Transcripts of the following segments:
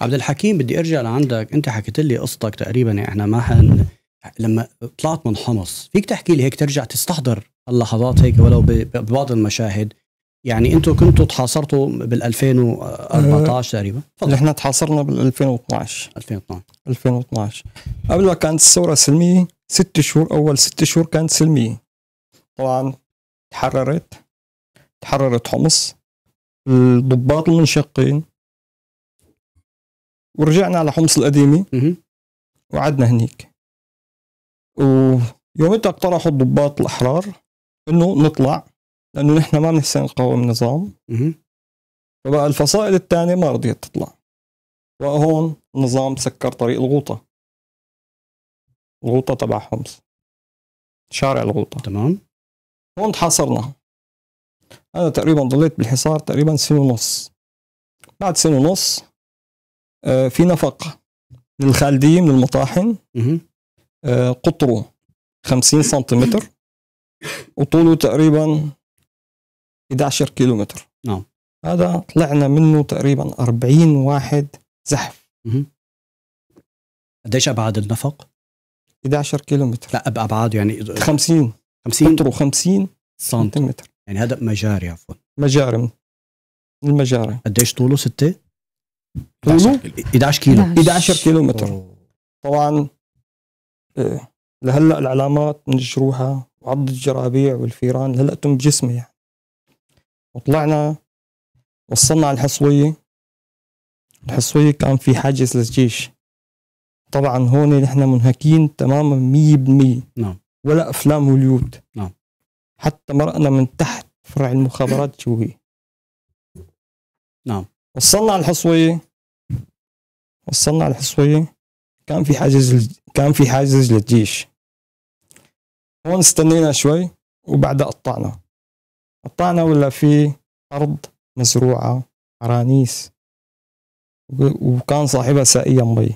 عبد الحكيم بدي ارجع لعندك انت حكيت لي قصتك تقريبا يعني احنا ما هن لما طلعت من حمص فيك تحكي لي هيك ترجع تستحضر اللحظات هيك ولو ببعض المشاهد يعني انتم كنتوا تحاصرتوا بال 2014 تقريبا نحن تحاصرنا بال 2012 2012 2012 قبل ما كانت الثوره سلميه ست شهور اول ست شهور كانت سلميه طبعا تحررت تحررت حمص الضباط المنشقين ورجعنا على حمص القديمه وقعدنا هنيك ويومتها اقترحوا الضباط الاحرار انه نطلع لانه نحن ما بنحسن نقاوم نظام فبقى الفصائل الثانيه ما رضيت تطلع وهون النظام سكر طريق الغوطه الغوطه تبع حمص شارع الغوطه تمام هون تحاصرنا انا تقريبا ضليت بالحصار تقريبا سنه ونص بعد سنه ونص آه، في نفق للخالدية من المطاحن آه، قطره 50 سنتيمتر وطوله تقريبا 11 كيلومتر نعم هذا طلعنا منه تقريبا 40 واحد زحف قديش ابعاد النفق؟ 11 كيلومتر لا ابعاد يعني 50 50 قطره 50 سنتيمتر يعني هذا مجاري عفوا مجاري المجاري قديش طوله؟ 6 طوله 11 كيلو 11 كيلو متر طبعا إيه، لهلا العلامات من جروحها وعض الجرابيع والفيران هلا تم بجسمي يعني وطلعنا وصلنا على الحصويه الحصويه كان في حاجز للجيش طبعا هون نحن منهكين تماما 100% نعم ولا افلام هوليود نعم حتى مرقنا من تحت فرع المخابرات هي نعم وصلنا على الحصويه وصلنا على الحصويه كان في حاجز كان في حاجز للجيش هون استنينا شوي وبعدها قطعنا قطعنا ولا في ارض مزروعه ارانيس وكان صاحبها ساقية مي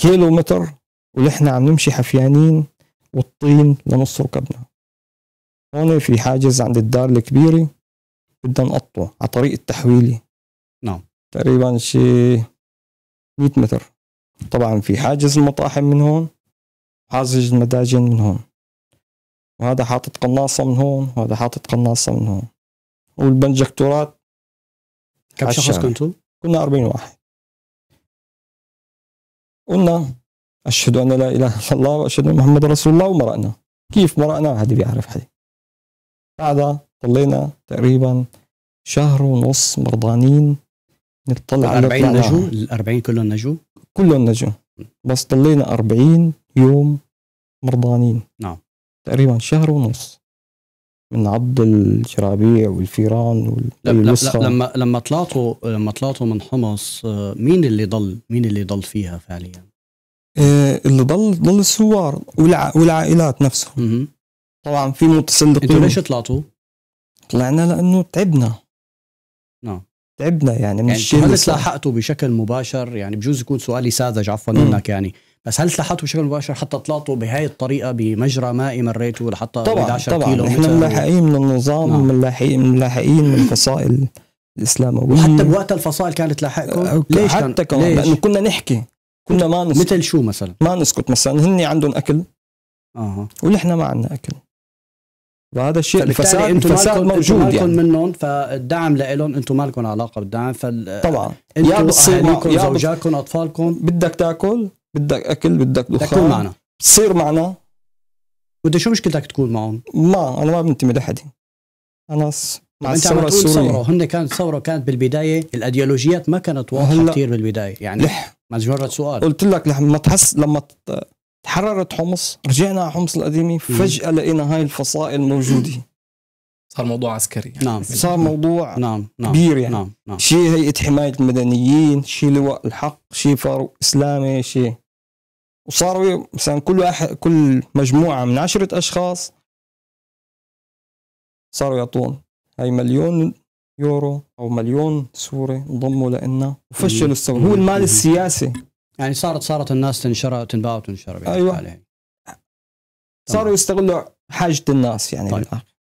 كيلو متر ونحن عم نمشي حفيانين والطين لنص ركبنا هون في حاجز عند الدار الكبيرة بدنا نقطه على طريق التحويلي نعم تقريبا شيء 100 متر طبعا في حاجز المطاحن من هون حاجز المداجن من هون وهذا حاطط قناصة من هون وهذا حاطط قناصة من هون والبنجكتورات كم شخص كنتوا؟ كنا 40 واحد قلنا أشهد أن لا إله إلا الله وأشهد أن محمد رسول الله ومرقنا كيف مرقنا حدا بيعرف حدا بعدها ضلينا تقريبا شهر ونص مرضانين نطلع ال 40 نجوا ال 40 كلهم نجوا كلهم نجوا بس ضلينا 40 يوم مرضانين نعم تقريبا شهر ونص من عض الجرابيع والفيران وال... لما لما طلعتوا لما طلعتوا من حمص آه، مين اللي ضل مين اللي ضل فيها فعليا؟ إيه اللي ضل ضل الثوار والع... والعائلات نفسهم طبعا في متسلقين انتوا ليش طلعتوا؟ طلعنا لانه تعبنا نعم تعبنا يعني من يعني هل تلاحقتوا بشكل مباشر يعني بجوز يكون سؤالي ساذج عفوا منك يعني بس هل تلاحقتوا بشكل مباشر حتى طلعتوا بهاي الطريقه بمجرى مائي مريتوا لحتى طبعا 11 طبعا كيلو احنا ملاحقين من النظام نعم. ملاحقين ملاحقين من الفصائل الاسلامويه حتى بوقت الفصائل كانت تلاحقكم ليش حتى كان ليش؟ لانه كنا نحكي كنا ما نسكت مثل شو مثلا ما نسكت مثلا هن عندهم اكل اها ونحن ما عندنا اكل وهذا الشيء الفساد انتم الفساد موجود انتم يعني منهم فالدعم لهم انتم ما لكم علاقه بالدعم فال طبعا انتم يا اهاليكم زوجاتكم اطفالكم بدك تاكل بدك اكل بدك دخان تكون معنا بتصير معنا وانت شو مشكلتك تكون معهم؟ ما انا ما بنتمي لحدا انا مع انت الثوره السوريه ثوره هن كانت ثوره كانت بالبدايه الاديولوجيات ما كانت واضحه كثير بالبدايه يعني لح مجرد سؤال قلت لك لما تحس لما تحررت حمص رجعنا على حمص القديمه فجاه لقينا هاي الفصائل موجوده صار موضوع عسكري يعني. نعم صار موضوع نعم, نعم. نعم، كبير يعني نعم. نعم. شيء هيئه حمايه المدنيين شيء لواء الحق شيء فاروق اسلامي شيء وصاروا مثلا كل واحد كل مجموعه من عشرة اشخاص صاروا يعطون هاي مليون يورو او مليون سوري انضموا لنا وفشلوا الثوره هو المال السياسي يعني صارت صارت الناس تنشرها تنباع وتنشر ايوه صاروا يستغلوا حاجه الناس يعني طيب.